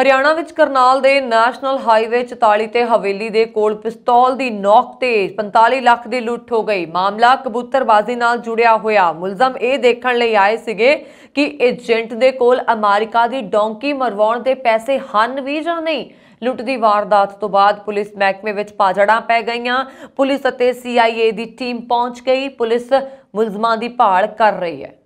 ਹਰਿਆਣਾ ਵਿੱਚ ਕਰਨਾਲ ਦੇ national highway 44 ਤੇ ਹਵੇਲੀ ਦੇ ਕੋਲ ਪਿਸਤੌਲ ਦੀ ਨੌਕ ਤੇ 45 ਲੱਖ ਦੀ ਲੁੱਟ ਹੋ ਗਈ ਮਾਮਲਾ ਕਬੂਤਰਬਾਜ਼ੀ ਨਾਲ ਜੁੜਿਆ ਹੋਇਆ ਮੁਲਜ਼ਮ ਇਹ ਦੇਖਣ ਲਈ ਆਏ ਸੀਗੇ ਕਿ ਏਜੰਟ ਦੇ ਕੋਲ ਅਮਰੀਕਾ ਦੀ ਡੌਂਕੀ ਮਰਵਾਉਣ ਦੇ ਪੈਸੇ ਹਨ ਵੀ ਜਾਂ ਨਹੀਂ ਲੁੱਟ ਦੀ ਵਾਰਦਾਤ ਤੋਂ ਬਾਅਦ ਪੁਲਿਸ ਮਹਿਕਮੇ ਵਿੱਚ ਪਾਜੜਾਂ ਪੈ ਗਈਆਂ ਪੁਲਿਸ ਅਤੇ ਸੀਆਈਏ ਦੀ ਟੀਮ ਪਹੁੰਚ ਗਈ ਪੁਲਿਸ ਮੁਲਜ਼ਮਾਂ ਦੀ ਭਾਲ ਕਰ ਰਹੀ ਹੈ